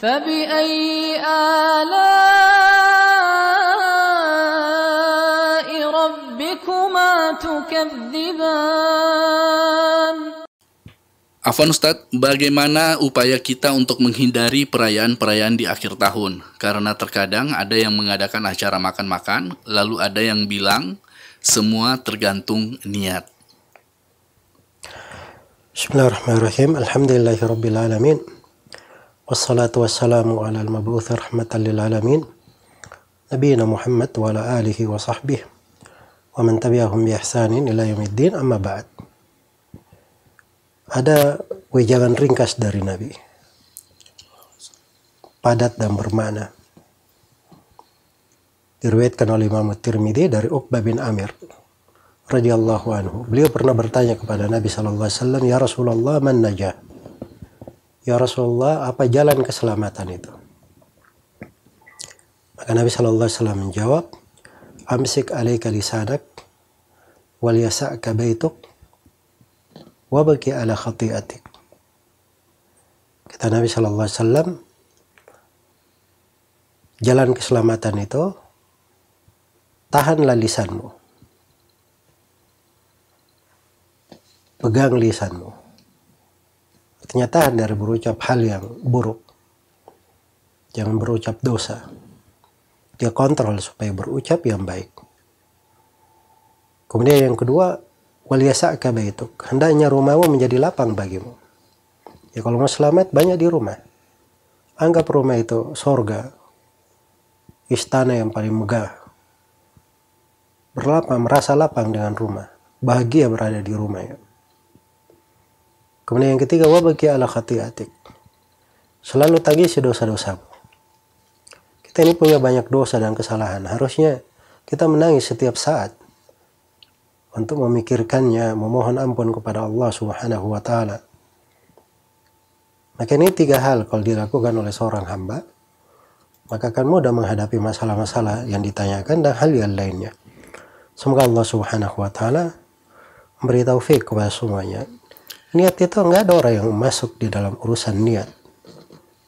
فبأي آلاء ربكما تكذبان Afan Ustaz, bagaimana upaya kita untuk menghindari perayaan-perayaan di akhir tahun? Karena terkadang ada yang mengadakan acara makan-makan, lalu ada yang bilang semua tergantung niat. Bismillahirrahmanirrahim. Alhamdulillahirrahmanirrahim wassalatu wassalamu ala al-mabu'uthi rahmatan lil alamin nabiyina Muhammad wa ala alihi wa sahbihi wa man tabi'ahum bi ihsanin ila yaumiddin amma ba'd ada wejangan ringkas dari Nabi padat dan bermakna diriwayatkan oleh Imam Tirmidzi dari Uqbah bin Amir radhiyallahu anhu beliau pernah bertanya kepada Nabi sallallahu alaihi wasallam ya Rasulullah man najah Ya Rasulullah, apa jalan keselamatan itu? Maka Nabi Shallallahu Alaihi Wasallam menjawab, Amsik alaika lisanak, wal yasa'ka baituk, wabaki ala khati'atik. Kata Nabi Shallallahu Alaihi Wasallam, jalan keselamatan itu, tahanlah lisanmu. Pegang lisanmu kenyataan dari berucap hal yang buruk. Jangan berucap dosa. Dia kontrol supaya berucap yang baik. Kemudian yang kedua, waliyasa'ka baituk. Hendaknya rumahmu menjadi lapang bagimu. Ya kalau mau selamat, banyak di rumah. Anggap rumah itu sorga, istana yang paling megah. Berlapang, merasa lapang dengan rumah. Bahagia berada di rumah ya. Kemudian yang ketiga bagi ala khatiatik. Selalu tagih si dosa dosa Kita ini punya banyak dosa dan kesalahan. Harusnya kita menangis setiap saat untuk memikirkannya, memohon ampun kepada Allah Subhanahu wa taala. Maka ini tiga hal kalau dilakukan oleh seorang hamba, maka akan mudah menghadapi masalah-masalah yang ditanyakan dan hal yang lainnya. Semoga Allah Subhanahu wa taala memberi taufik kepada semuanya. Niat itu enggak ada orang yang masuk di dalam urusan niat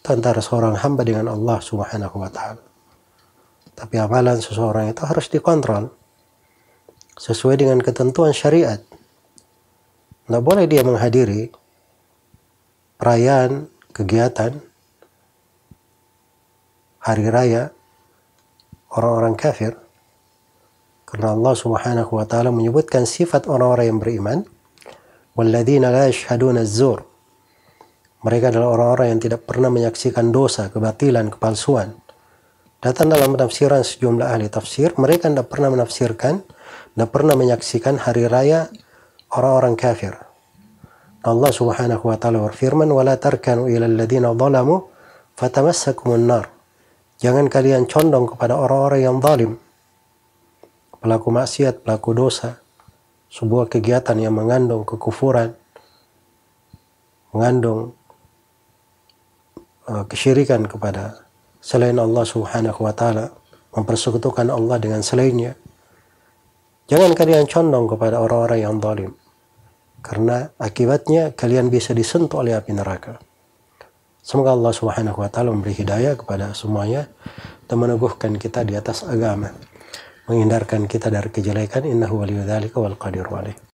Tentara seorang hamba dengan Allah Subhanahu wa taala. Tapi amalan seseorang itu harus dikontrol sesuai dengan ketentuan syariat. Nggak boleh dia menghadiri perayaan, kegiatan hari raya orang-orang kafir karena Allah Subhanahu wa taala menyebutkan sifat orang-orang yang beriman walladzina la yashhaduna zur mereka adalah orang-orang yang tidak pernah menyaksikan dosa, kebatilan, kepalsuan. Datang dalam penafsiran sejumlah ahli tafsir, mereka tidak pernah menafsirkan, tidak pernah menyaksikan hari raya orang-orang kafir. Allah Subhanahu wa taala berfirman, "Wala تَرْكَنُوا إِلَى الَّذِينَ ظَلَمُوا فَتَمَسَّكُمُ nar." Jangan kalian condong kepada orang-orang yang zalim. Pelaku maksiat, pelaku dosa sebuah kegiatan yang mengandung kekufuran, mengandung uh, kesyirikan kepada selain Allah Subhanahu wa taala, mempersekutukan Allah dengan selainnya. Jangan kalian condong kepada orang-orang yang zalim karena akibatnya kalian bisa disentuh oleh api neraka. Semoga Allah Subhanahu wa taala memberi hidayah kepada semuanya dan meneguhkan kita di atas agama menghindarkan kita dari kejelekan innahu waliyudzalika wal qadir alaih